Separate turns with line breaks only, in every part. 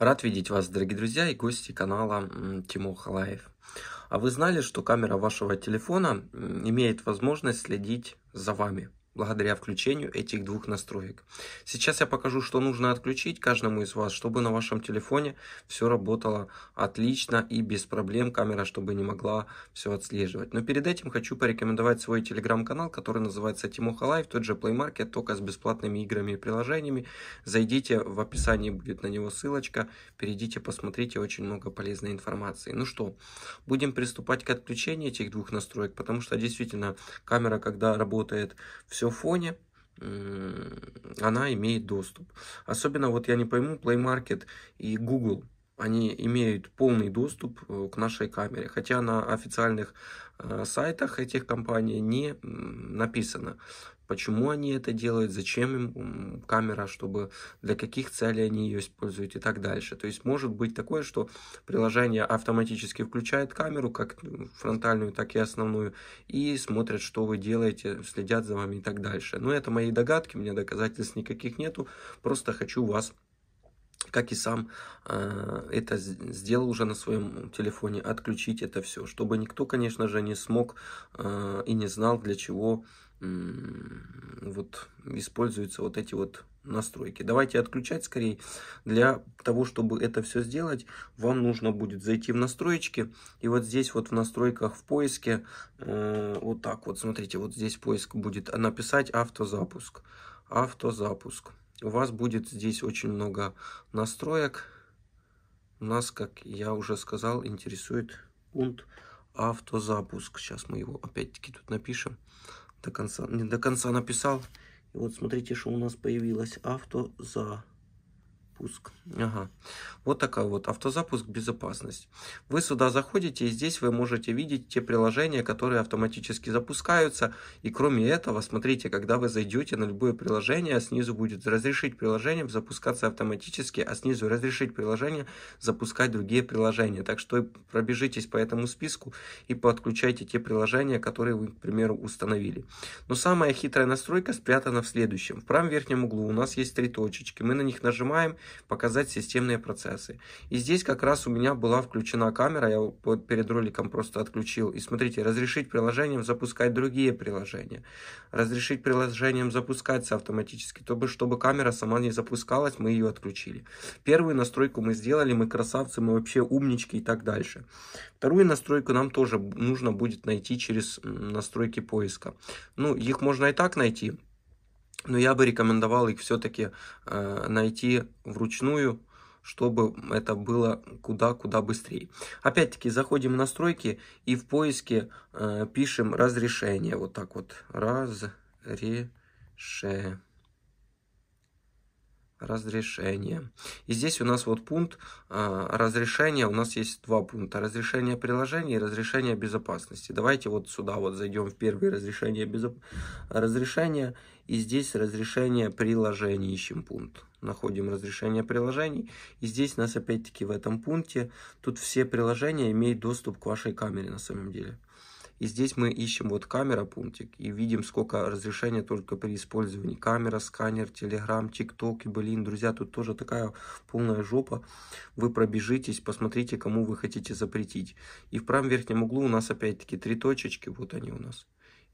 Рад видеть вас, дорогие друзья и гости канала Тимур Халаев. А вы знали, что камера вашего телефона имеет возможность следить за вами? благодаря включению этих двух настроек. Сейчас я покажу, что нужно отключить каждому из вас, чтобы на вашем телефоне все работало отлично и без проблем, камера чтобы не могла все отслеживать. Но перед этим хочу порекомендовать свой телеграм-канал, который называется Тимоха Лайв, тот же Play Market, только с бесплатными играми и приложениями. Зайдите, в описании будет на него ссылочка, перейдите, посмотрите, очень много полезной информации. Ну что, будем приступать к отключению этих двух настроек, потому что действительно камера, когда работает, все фоне она имеет доступ. Особенно вот я не пойму, Play Market и Google, они имеют полный доступ э, к нашей камере, хотя на официальных э, сайтах этих компаний не написано, почему они это делают, зачем им камера, чтобы для каких целей они ее используют и так дальше. То есть может быть такое, что приложение автоматически включает камеру, как ну, фронтальную, так и основную, и смотрят, что вы делаете, следят за вами и так дальше. Но это мои догадки, у меня доказательств никаких нету, просто хочу вас как и сам э, это сделал уже на своем телефоне, отключить это все, чтобы никто, конечно же, не смог э, и не знал, для чего вот используются вот эти вот настройки. Давайте отключать скорее. Для того, чтобы это все сделать, вам нужно будет зайти в настройки. И вот здесь вот в настройках в поиске, э, вот так вот, смотрите, вот здесь поиск будет написать автозапуск. Автозапуск. У вас будет здесь очень много настроек. Нас, как я уже сказал, интересует пункт автозапуск. Сейчас мы его опять-таки тут напишем до конца, не до конца написал. И вот смотрите, что у нас появилось. Авто за автозапуск. Ага. Вот такая вот автозапуск безопасность. Вы сюда заходите, и здесь вы можете видеть те приложения, которые автоматически запускаются. И кроме этого, смотрите, когда вы зайдете на любое приложение, а снизу будет разрешить приложением запускаться автоматически, а снизу разрешить приложение запускать другие приложения. Так что пробежитесь по этому списку и подключайте те приложения, которые вы, к примеру, установили. Но самая хитрая настройка спрятана в следующем. В правом верхнем углу у нас есть три точечки. Мы на них нажимаем, показать системные процессы. И здесь как раз у меня была включена камера, я перед роликом просто отключил. И смотрите, разрешить приложением запускать другие приложения. Разрешить приложением запускаться автоматически, то бы, чтобы камера сама не запускалась, мы ее отключили. Первую настройку мы сделали, мы красавцы, мы вообще умнички и так дальше. Вторую настройку нам тоже нужно будет найти через настройки поиска. Ну, их можно и так найти, но я бы рекомендовал их все-таки э, найти вручную, чтобы это было куда-куда быстрее. Опять-таки заходим в настройки и в поиске э, пишем разрешение. Вот так вот. Разрешение разрешение. И здесь у нас вот пункт а, разрешения, у нас есть два пункта, разрешение приложения и разрешение безопасности. Давайте вот сюда вот зайдем в первое разрешение, безоп... разрешение, и здесь разрешение приложений ищем пункт. Находим разрешение приложений, и здесь у нас опять-таки в этом пункте, тут все приложения имеют доступ к вашей камере на самом деле. И здесь мы ищем вот камера пунктик и видим, сколько разрешения только при использовании. Камера, сканер, телеграм, тикток. И, блин, друзья, тут тоже такая полная жопа. Вы пробежитесь, посмотрите, кому вы хотите запретить. И в правом верхнем углу у нас опять-таки три точечки. Вот они у нас.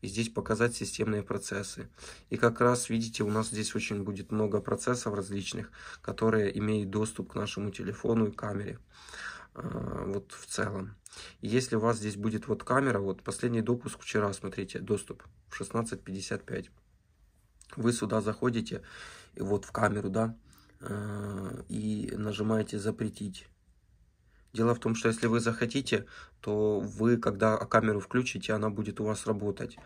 И здесь показать системные процессы. И как раз, видите, у нас здесь очень будет много процессов различных, которые имеют доступ к нашему телефону и камере. А, вот в целом. Если у вас здесь будет вот камера, вот последний допуск вчера, смотрите, доступ в 16.55. Вы сюда заходите, вот в камеру, да, а, и нажимаете «Запретить». Дело в том, что если вы захотите, то вы, когда камеру включите, она будет у вас работать.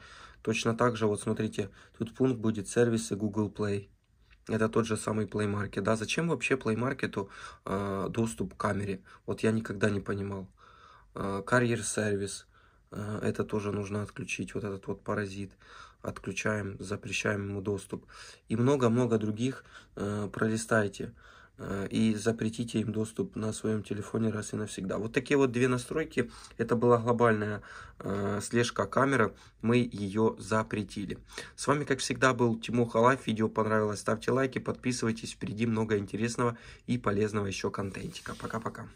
Точно так же, вот смотрите, тут пункт будет «Сервисы Google Play» это тот же самый Play Market, да, зачем вообще Play Market э, доступ к камере? Вот я никогда не понимал. Э, Carrier сервис э, это тоже нужно отключить, вот этот вот паразит. Отключаем, запрещаем ему доступ. И много-много других э, пролистайте. Э, и запретите им доступ на своем телефоне раз и навсегда. Вот такие вот две настройки. Это была глобальная э, слежка камеры. Мы ее запретили. С вами, как всегда, был Тимур Халаф. Видео понравилось, ставьте лайки, подписывайтесь. Впереди много интересного и полезного еще контентика. Пока-пока.